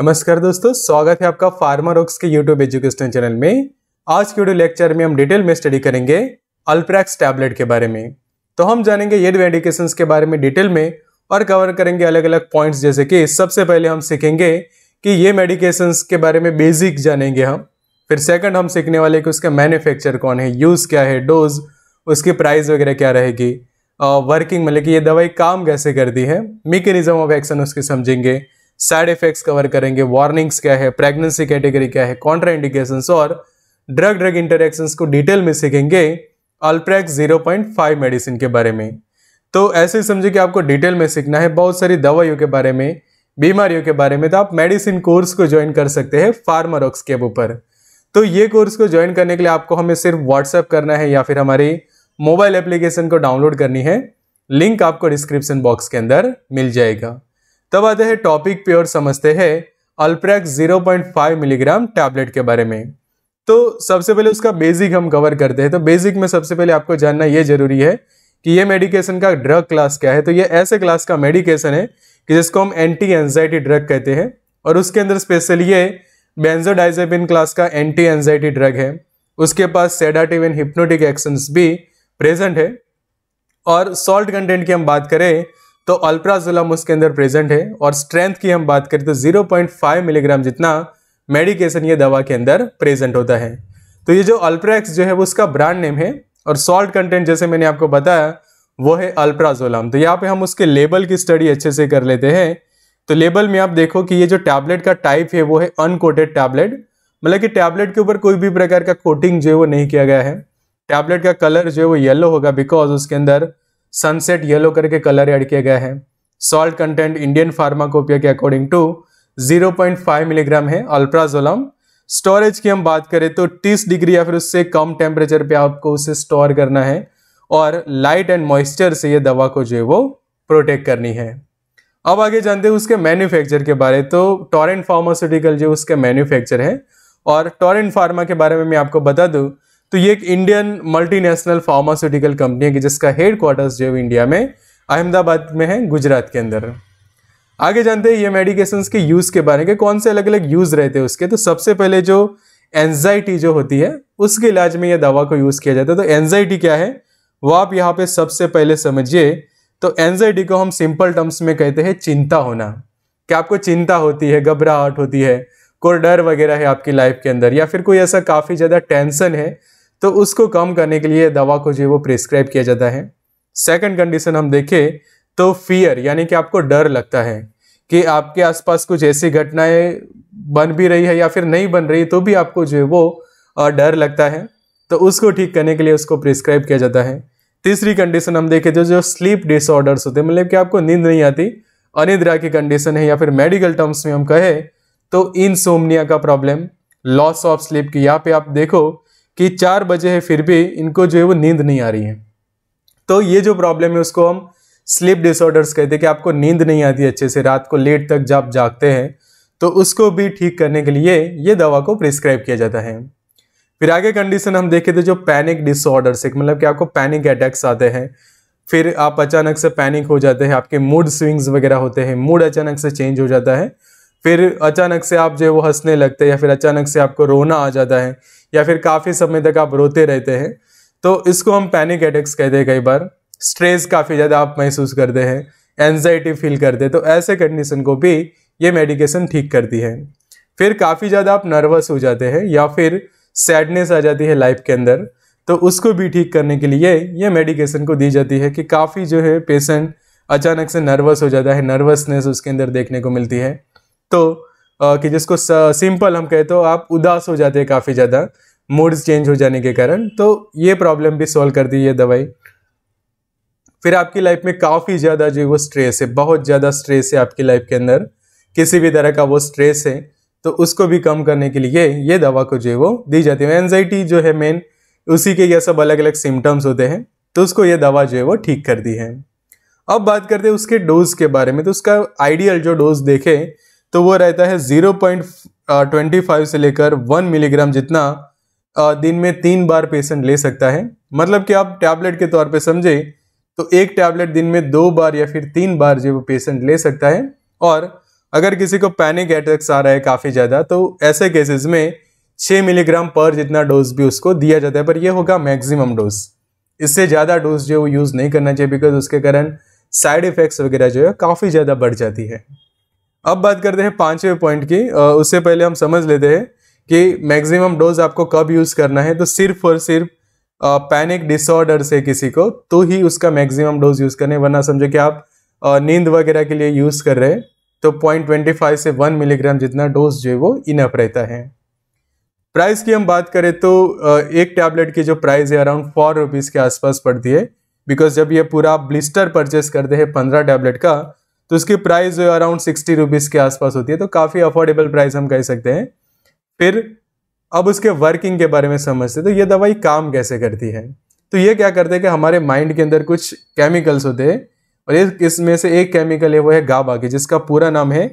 नमस्कार दोस्तों स्वागत है आपका फार्मा रॉक्स के यूट्यूब एजुकेशन चैनल में आज के वीडियो लेक्चर में हम डिटेल में स्टडी करेंगे अल्प्रैक्स टैबलेट के बारे में तो हम जानेंगे ये मेडिकेशन के बारे में डिटेल में और कवर करेंगे अलग अलग पॉइंट्स जैसे कि सबसे पहले हम सीखेंगे कि ये मेडिकेशंस के बारे में बेसिक जानेंगे हम फिर सेकंड हम सीखने वाले कि उसका मैन्युफैक्चर कौन है यूज़ क्या है डोज उसकी प्राइस वगैरह क्या रहेगी वर्किंग मतलब कि ये दवाई काम कैसे करती है मेकेनिज्म ऑफ एक्शन उसके समझेंगे साइड इफेक्ट्स कवर करेंगे वार्निंग्स क्या है प्रेगनेंसी कैटेगरी क्या है कॉन्ट्रा और ड्रग ड्रग इंटरक्शन को डिटेल में सीखेंगे पॉइंट 0.5 मेडिसिन के बारे में तो ऐसे ही समझिए कि आपको डिटेल में सीखना है बहुत सारी दवाइयों के बारे में बीमारियों के बारे में तो आप मेडिसिन कोर्स को ज्वाइन कर सकते हैं फार्मारोक्स के ऊपर तो ये कोर्स को ज्वाइन करने के लिए आपको हमें सिर्फ व्हाट्सएप करना है या फिर हमारी मोबाइल एप्लीकेशन को डाउनलोड करनी है लिंक आपको डिस्क्रिप्शन बॉक्स के अंदर मिल जाएगा तब आते हैं टॉपिक पे और समझते हैं अल्प्रैक्स 0.5 मिलीग्राम टैबलेट के बारे में तो सबसे पहले उसका बेसिक हम कवर करते हैं तो बेसिक में सबसे पहले आपको जानना ये जरूरी है कि ये मेडिकेशन का ड्रग क्लास क्या है तो ये ऐसे क्लास का मेडिकेशन है कि जिसको हम एंटी एनजाइटी ड्रग कहते हैं और उसके अंदर स्पेशल ये बेंजोडाइजेपिन क्लास का एंटी एनजाइटी ड्रग है उसके पास सेडाटिव एंड हिप्नोटिक एक्शंस भी प्रेजेंट है और सॉल्ट कंटेंट की हम बात करें तो अल्प्राजुलम उसके अंदर प्रेजेंट है और स्ट्रेंथ की हम बात करें तो 0.5 मिलीग्राम जितना मेडिकेशन ये दवा के अंदर प्रेजेंट होता है तो ये जो अल्प्रैक्स जो है वो उसका ब्रांड नेम है और सॉल्ट कंटेंट जैसे मैंने आपको बताया वो है अल्प्राजोलम तो यहाँ पे हम उसके लेबल की स्टडी अच्छे से कर लेते हैं तो लेबल में आप देखो कि ये जो टैबलेट का टाइप है वो है अनकोटेड टैबलेट मतलब कि टैबलेट के ऊपर कोई भी प्रकार का कोटिंग जो है वो नहीं किया गया है टैबलेट का कलर जो है वो येलो होगा बिकॉज उसके अंदर सनसेट येलो करके कलर ऐड किया गया है सॉल्ट कंटेंट इंडियन फार्माकोपिया के अकॉर्डिंग टू 0.5 मिलीग्राम है अल्प्राजोलम स्टोरेज की हम बात करें तो 30 डिग्री या फिर उससे कम टेम्परेचर पे आपको उसे स्टोर करना है और लाइट एंड मॉइस्चर से ये दवा को जो है वो प्रोटेक्ट करनी है अब आगे जानते हैं उसके मैन्युफैक्चर के बारे तो टॉरेंट फार्मास्यूटिकल जो उसके मैन्युफैक्चर है और टॉरेंट फार्मा के बारे में मैं आपको बता दूँ तो ये एक इंडियन मल्टीनेशनल फार्मास्यूटिकल कंपनी है कि जिसका हेड क्वार्टर्स जो है इंडिया में अहमदाबाद में है गुजरात के अंदर आगे जानते हैं ये मेडिकेशंस के यूज़ के बारे में कौन से अलग अलग यूज़ रहते हैं उसके तो सबसे पहले जो एनजाइटी जो होती है उसके इलाज में यह दवा को यूज़ किया जाता है तो एनजाइटी क्या है वो आप यहाँ पे सबसे पहले समझिए तो एनजाइटी को हम सिंपल टर्म्स में कहते हैं चिंता होना क्या आपको चिंता होती है घबराहट होती है कोई डर वगैरह है आपकी लाइफ के अंदर या फिर कोई ऐसा काफ़ी ज़्यादा टेंशन है तो उसको कम करने के लिए दवा को जो है वो प्रिस्क्राइब किया जाता है सेकंड कंडीशन हम देखें तो फियर यानी कि आपको डर लगता है कि आपके आसपास कुछ ऐसी घटनाएं बन भी रही है या फिर नहीं बन रही तो भी आपको जो है वो डर लगता है तो उसको ठीक करने के लिए उसको प्रिस्क्राइब किया जाता है तीसरी कंडीशन हम देखें तो जो स्लीप डिसऑर्डर्स होते हैं मतलब कि आपको नींद नहीं आती अनिद्रा की कंडीशन है या फिर मेडिकल टर्म्स में हम कहें तो इन का प्रॉब्लम लॉस ऑफ स्लीप की यहाँ पे आप देखो कि चार बजे है फिर भी इनको जो है वो नींद नहीं आ रही है तो ये जो प्रॉब्लम है उसको हम स्लीप डिसऑर्डर्स कहते हैं कि आपको नींद नहीं आती अच्छे से रात को लेट तक जब जागते हैं तो उसको भी ठीक करने के लिए ये दवा को प्रिस्क्राइब किया जाता है फिर आगे कंडीशन हम देखे थे तो जो पैनिक डिसऑर्डर्स एक मतलब कि आपको पैनिक अटैक्स आते हैं फिर आप अचानक से पैनिक हो जाते हैं आपके मूड स्विंग्स वगैरह होते हैं मूड अचानक से चेंज हो जाता है फिर अचानक से आप जो है वो हंसने लगते हैं या फिर अचानक से आपको रोना आ जाता है या फिर काफ़ी समय तक आप रोते रहते हैं तो इसको हम पैनिक अटैक्स कहते हैं कई बार स्ट्रेस काफ़ी ज़्यादा आप महसूस करते हैं एनजाइटी फील करते हैं तो ऐसे कंडीशन को भी ये मेडिकेशन ठीक करती है फिर काफ़ी ज़्यादा आप नर्वस हो जाते हैं या फिर सैडनेस आ जाती है लाइफ के अंदर तो उसको भी ठीक करने के लिए ये मेडिकेशन को दी जाती है कि काफ़ी जो है पेशेंट अचानक से नर्वस हो जाता है नर्वसनेस उसके अंदर देखने को मिलती है तो कि जिसको सिंपल हम कहते हो आप उदास हो जाते हैं काफ़ी ज़्यादा मूड्स चेंज हो जाने के कारण तो ये प्रॉब्लम भी सॉल्व कर दी ये दवाई फिर आपकी लाइफ में काफ़ी ज़्यादा जो वो स्ट्रेस है बहुत ज़्यादा स्ट्रेस है आपकी लाइफ के अंदर किसी भी तरह का वो स्ट्रेस है तो उसको भी कम करने के लिए ये दवा को जो है वो दी जाती है एनजाइटी जो है मेन उसी के यह सब अलग अलग सिम्टम्स होते हैं तो उसको ये दवा जो है वो ठीक कर दी है अब बात करते हैं उसके डोज के बारे में तो उसका आइडियल जो डोज देखें तो वो रहता है ज़ीरो पॉइंट ट्वेंटी फाइव से लेकर वन मिलीग्राम जितना दिन में तीन बार पेशेंट ले सकता है मतलब कि आप टैबलेट के तौर पे समझे तो एक टैबलेट दिन में दो बार या फिर तीन बार जो पेशेंट ले सकता है और अगर किसी को पैनिक अटैक्स आ रहा है काफ़ी ज़्यादा तो ऐसे केसेस में छः मिलीग्राम पर जितना डोज भी उसको दिया जाता है पर यह होगा मैक्सिमम डोज इससे ज़्यादा डोज जो वो यूज़ नहीं करना चाहिए बिकॉज उसके कारण साइड इफ़ेक्ट्स वगैरह जो है काफ़ी ज़्यादा बढ़ जाती है अब बात करते हैं पाँचवें पॉइंट की उससे पहले हम समझ लेते हैं कि मैक्सिमम डोज आपको कब यूज़ करना है तो सिर्फ और सिर्फ पैनिक डिसऑर्डर से किसी को तो ही उसका मैक्सिमम डोज यूज़ करना है वरना समझो कि आप नींद वगैरह के लिए यूज़ कर रहे हैं तो पॉइंट ट्वेंटी फाइव से वन मिलीग्राम जितना डोज जो है वो इनफ रहता है प्राइस की हम बात करें तो एक टैबलेट की जो प्राइस है अराउंड फोर रुपीज़ के आसपास पड़ती है बिकॉज जब ये पूरा ब्लिस्टर परचेस करते हैं पंद्रह टैबलेट का तो उसकी प्राइस जो है अराउंड सिक्सटी रुपीज़ के आसपास होती है तो काफ़ी अफोर्डेबल प्राइस हम कह सकते हैं फिर अब उसके वर्किंग के बारे में समझते हैं तो ये दवाई काम कैसे करती है तो ये क्या करते हैं कि हमारे माइंड के अंदर कुछ केमिकल्स होते हैं और ये इसमें से एक केमिकल है वो है गाबा के जिसका पूरा नाम है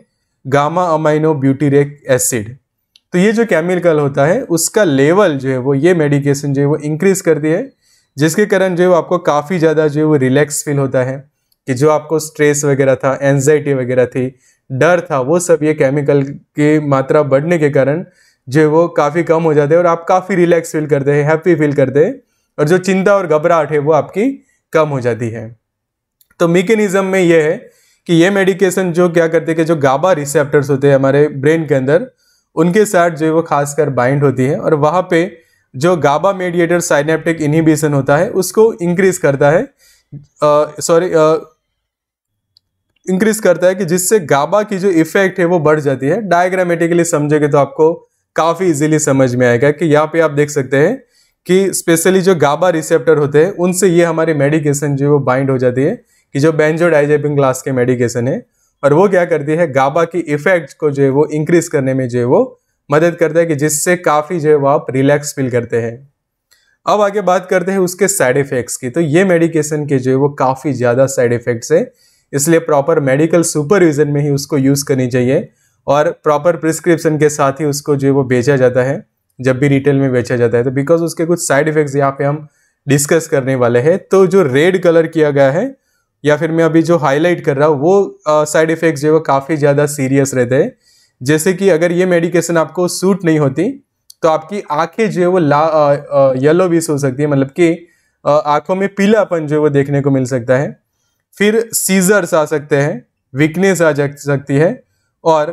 गामा अमाइनो ब्यूटीरेक एसिड तो ये जो केमिकल होता है उसका लेवल जो है वो ये मेडिकेशन जो है वो इंक्रीज़ करती है जिसके कारण जो है वो आपको काफ़ी ज़्यादा जो है वो रिलैक्स फील होता है कि जो आपको स्ट्रेस वगैरह था एनजाइटी वगैरह थी डर था वो सब ये केमिकल की मात्रा बढ़ने के कारण जो वो काफ़ी कम हो जाते हैं और आप काफ़ी रिलैक्स फील करते हैं हैप्पी फील करते हैं और जो चिंता और घबराहट है वो आपकी कम हो जाती है तो मेकेनिज़म में ये है कि ये मेडिकेशन जो क्या करते हैं कि जो गाबा रिसेप्टर्स होते हैं हमारे ब्रेन के अंदर उनके साथ जो है वो खासकर बाइंड होती है और वहाँ पे जो गाबा मेडिएटर साइनेप्टिक इनहिबिशन होता है उसको इंक्रीज करता है सॉरी इंक्रीज करता है कि जिससे गाबा की जो इफेक्ट है वो बढ़ जाती है डायग्रामेटिकली समझोगे तो आपको काफ़ी इजीली समझ में आएगा कि यहाँ पे आप देख सकते हैं कि स्पेशली जो गाबा रिसेप्टर होते हैं उनसे ये हमारी मेडिकेशन जो है वो बाइंड हो जाती है कि जो बेंजो डाइजेपिंग क्लास के मेडिकेशन है और वो क्या करती है गाबा की इफेक्ट को जो है वो इंक्रीज करने में जो है वो मदद करता है कि जिससे काफ़ी जो है वो आप रिलैक्स फील करते हैं अब आगे बात करते हैं उसके साइड इफ़ेक्ट्स की तो ये मेडिकेशन के जो है वो काफ़ी ज़्यादा साइड इफ़ेक्ट्स है इसलिए प्रॉपर मेडिकल सुपरविज़न में ही उसको यूज़ करनी चाहिए और प्रॉपर प्रिस्क्रिप्शन के साथ ही उसको जो है वो बेचा जाता है जब भी रिटेल में बेचा जाता है तो बिकॉज उसके कुछ साइड इफ़ेक्ट्स यहाँ पे हम डिस्कस करने वाले हैं तो जो रेड कलर किया गया है या फिर मैं अभी जो हाईलाइट कर रहा हूँ वो साइड इफ़ेक्ट्स जो है काफ़ी ज़्यादा सीरियस रहते हैं जैसे कि अगर ये मेडिकेशन आपको सूट नहीं होती तो आपकी आँखें जो है वो ला येलो भी हो सकती है मतलब कि आँखों में पीलापन जो है वो देखने को मिल सकता है फिर सीजर्स आ सकते हैं वीकनेस आ सकती है और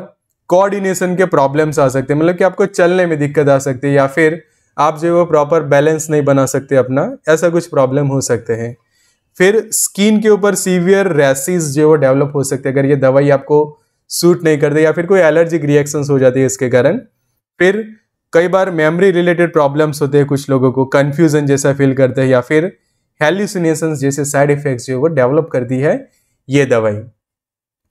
कोऑर्डिनेशन के प्रॉब्लम्स आ सकते हैं मतलब कि आपको चलने में दिक्कत आ सकती है या फिर आप जो है वो प्रॉपर बैलेंस नहीं बना सकते अपना ऐसा कुछ प्रॉब्लम हो सकते हैं फिर स्किन के ऊपर सीवियर रैसेस जो है वो डेवलप हो सकते हैं अगर ये दवाई आपको सूट नहीं करते या फिर कोई एलर्जिक रिएक्शंस हो जाती है इसके कारण फिर कई बार मेमोरी रिलेटेड प्रॉब्लम्स होते हैं कुछ लोगों को कन्फ्यूज़न जैसा फील करते हैं या फिर हेल्यूसिनेशन जैसे साइड इफेक्ट्स जो वो डेवलप करती है ये दवाई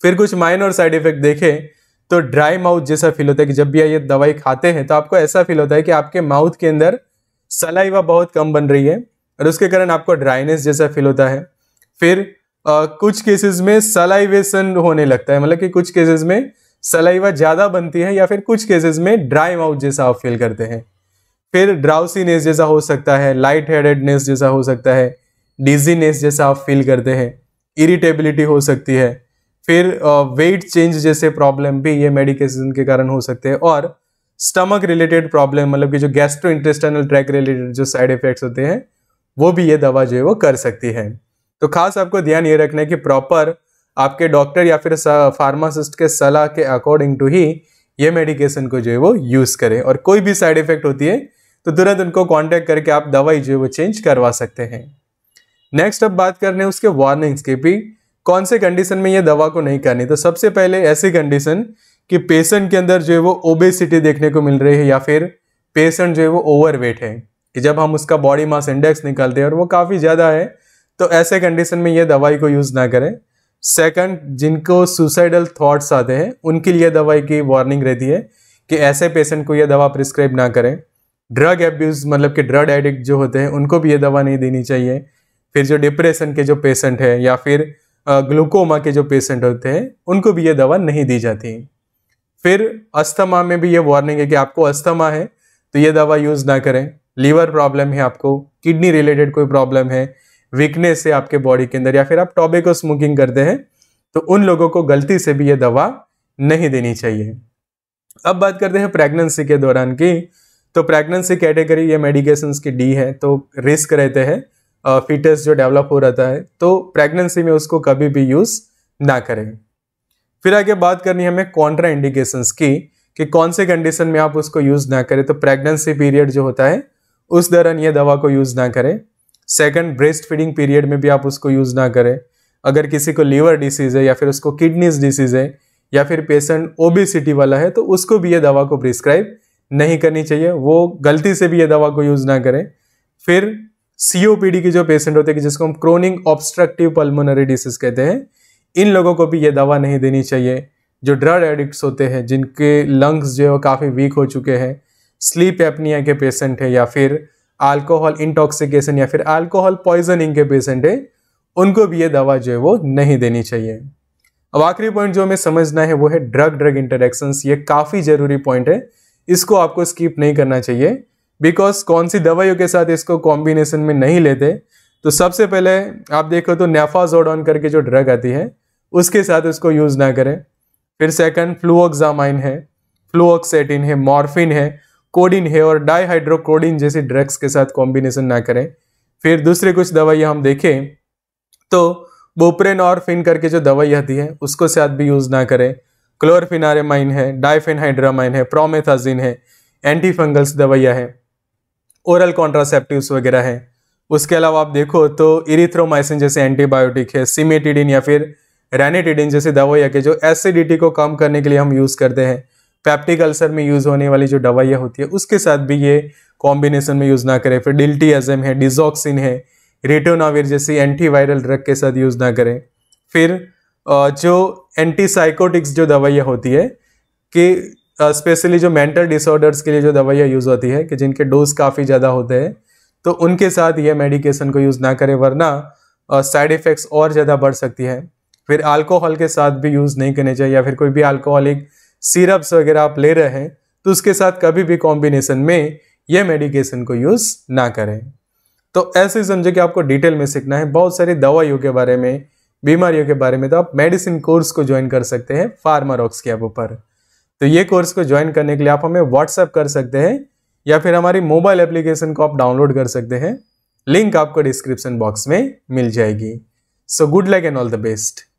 फिर कुछ माइनर साइड इफेक्ट देखें तो ड्राई माउथ जैसा फील होता है कि जब भी ये दवाई खाते हैं तो आपको ऐसा फील होता है कि आपके माउथ के अंदर सलाइवा बहुत कम बन रही है और उसके कारण आपको ड्राइनेस जैसा फील होता है फिर आ, कुछ केसेस में सलाइवेशन होने लगता है मतलब कि कुछ केसेस में सलाइवा ज़्यादा बनती है या फिर कुछ केसेस में ड्राई माउथ जैसा आप फील करते हैं फिर ड्राउसीनेस जैसा हो सकता है लाइट हेडेडनेस जैसा हो सकता है डिजीनेस जैसा आप फील करते हैं इरिटेबिलिटी हो सकती है फिर वेट चेंज जैसे प्रॉब्लम भी ये मेडिकेशन के कारण हो सकते हैं और स्टमक रिलेटेड प्रॉब्लम मतलब कि जो गैस्ट्रो इंटेस्टाइनल ट्रैक रिलेटेड जो साइड इफेक्ट्स होते हैं वो भी ये दवा जो है वो कर सकती है तो खास आपको ध्यान ये रखना है कि प्रॉपर आपके डॉक्टर या फिर फार्मासिस्ट के सलाह के अकॉर्डिंग टू ही ये मेडिकेशन को जो है वो यूज़ करें और कोई भी साइड इफेक्ट होती है तो तुरंत उनको कॉन्टेक्ट करके आप दवाई जो है वो चेंज करवा सकते हैं नेक्स्ट अब बात कर रहे हैं उसके वार्निंग्स की भी कौन से कंडीशन में ये दवा को नहीं करनी तो सबसे पहले ऐसी कंडीशन कि पेशेंट के अंदर जो है वो ओबेसिटी देखने को मिल रही है या फिर पेशेंट जो है वो ओवरवेट है कि जब हम उसका बॉडी मास इंडेक्स निकालते हैं और वो काफ़ी ज़्यादा है तो ऐसे कंडीशन में ये दवाई को यूज़ ना करें सेकंड जिनको सुसाइडल थॉट्स आते हैं उनके लिए दवाई की वार्निंग रहती है कि ऐसे पेशेंट को यह दवा प्रिस्क्राइब ना करें ड्रग एब्यूज मतलब कि ड्रग एडिक्ट जो होते हैं उनको भी ये दवा नहीं देनी चाहिए फिर जो डिप्रेशन के जो पेशेंट हैं या फिर ग्लूकोमा के जो पेशेंट होते हैं उनको भी ये दवा नहीं दी जाती फिर अस्थमा में भी ये वार्निंग है कि आपको अस्थमा है तो ये दवा यूज़ ना करें लीवर प्रॉब्लम है आपको किडनी रिलेटेड कोई प्रॉब्लम है वीकनेस है आपके बॉडी के अंदर या फिर आप टोबेको स्मोकिंग करते हैं तो उन लोगों को गलती से भी ये दवा नहीं देनी चाहिए अब बात करते हैं प्रेगनेंसी के दौरान की तो प्रेगनेंसी कैटेगरी ये मेडिकेशन की डी है तो रिस्क रहते हैं फिटस जो डेवलप हो रहता है तो प्रेगनेंसी में उसको कभी भी यूज़ ना करें फिर आगे बात करनी है हमें कॉन्ट्रा इंडिकेशन की कि कौन से कंडीशन में आप उसको यूज़ ना करें तो प्रेगनेंसी पीरियड जो होता है उस दौरान ये दवा को यूज़ ना करें सेकंड ब्रेस्ट फीडिंग पीरियड में भी आप उसको यूज़ ना करें अगर किसी को लीवर डिसीज़ है या फिर उसको किडनीज डिसीज़ है या फिर पेशेंट ओबिसिटी वाला है तो उसको भी ये दवा को प्रिस्क्राइब नहीं करनी चाहिए वो गलती से भी ये दवा को यूज़ ना करें फिर सीओपीडी के जो पेशेंट होते हैं जिसको हम क्रोनिक ऑब्स्ट्रक्टिव पल्मोनरी डिसीज कहते हैं इन लोगों को भी ये दवा नहीं देनी चाहिए जो ड्रग एडिक्ट्स होते हैं जिनके लंग्स जो है वो काफ़ी वीक हो चुके हैं स्लीप एपनिया के पेशेंट है या फिर अल्कोहल इंटॉक्सिकेशन या फिर अल्कोहल पॉइजनिंग के पेशेंट है उनको भी ये दवा जो है वो नहीं देनी चाहिए अब आखिरी पॉइंट जो हमें समझना है वो है ड्रग ड्रग इंटरेक्शंस ये काफ़ी ज़रूरी पॉइंट है इसको आपको स्कीप नहीं करना चाहिए बिकॉज कौन सी दवाइयों के साथ इसको कॉम्बिनेशन में नहीं लेते तो सबसे पहले आप देखो तो नेफाजोडॉन करके जो ड्रग आती है उसके साथ इसको यूज़ ना करें फिर सेकंड फ्लूऑक्सामाइन है फ्लूऑक्सेटिन है मॉर्फिन है कोडिन है और डाईहाइड्रोकोडिन जैसी ड्रग्स के साथ कॉम्बिनेशन ना करें फिर दूसरे कुछ दवाइयाँ हम देखें तो बोप्रेन और फिन करके जो दवाई आती है उसको साथ भी यूज़ ना करें क्लोरफिनारेमाइन है डाइफेनहाइड्रामाइन है प्रोमेथाजिन है एंटी फंगल्स दवाइयाँ हैं ओरल कॉन्ट्रासेप्टिवस वगैरह हैं उसके अलावा आप देखो तो इरिथ्रोमाइसिन जैसे एंटीबायोटिक है सीमेटिडिन या फिर रैनेटिडिन जैसी दवाइयाँ के जो एसिडिटी को कम करने के लिए हम यूज़ करते हैं पैप्टिक अल्सर में यूज़ होने वाली जो दवाइयाँ होती है उसके साथ भी ये कॉम्बिनेशन में यूज़ ना करें फिर डिल्टी एजम है डिजॉक्सिन है रिटोनाविर जैसी एंटीवायरल ड्रग के साथ यूज़ ना करें फिर जो एंटीसाइकोटिक्स जो दवाइयाँ होती है कि स्पेशली जो मेंटल डिसऑर्डर्स के लिए जो दवाइयाँ यूज़ होती है कि जिनके डोज काफ़ी ज़्यादा होते हैं तो उनके साथ ये मेडिकेशन को यूज़ ना करें वरना साइड इफ़ेक्ट्स और ज़्यादा बढ़ सकती है फिर अल्कोहल के साथ भी यूज़ नहीं करने चाहिए या फिर कोई भी अल्कोहलिक सिरप्स वगैरह आप ले रहे हैं तो उसके साथ कभी भी कॉम्बिनेशन में यह मेडिकेशन को यूज़ ना करें तो ऐसे समझे कि आपको डिटेल में सीखना है बहुत सारी दवाइयों के बारे में बीमारियों के बारे में तो आप मेडिसिन कोर्स को ज्वाइन कर सकते हैं फार्मारॉक्स के ऐप पर तो ये कोर्स को ज्वाइन करने के लिए आप हमें व्हाट्सएप कर सकते हैं या फिर हमारी मोबाइल एप्लीकेशन को आप डाउनलोड कर सकते हैं लिंक आपको डिस्क्रिप्शन बॉक्स में मिल जाएगी so good luck and all the best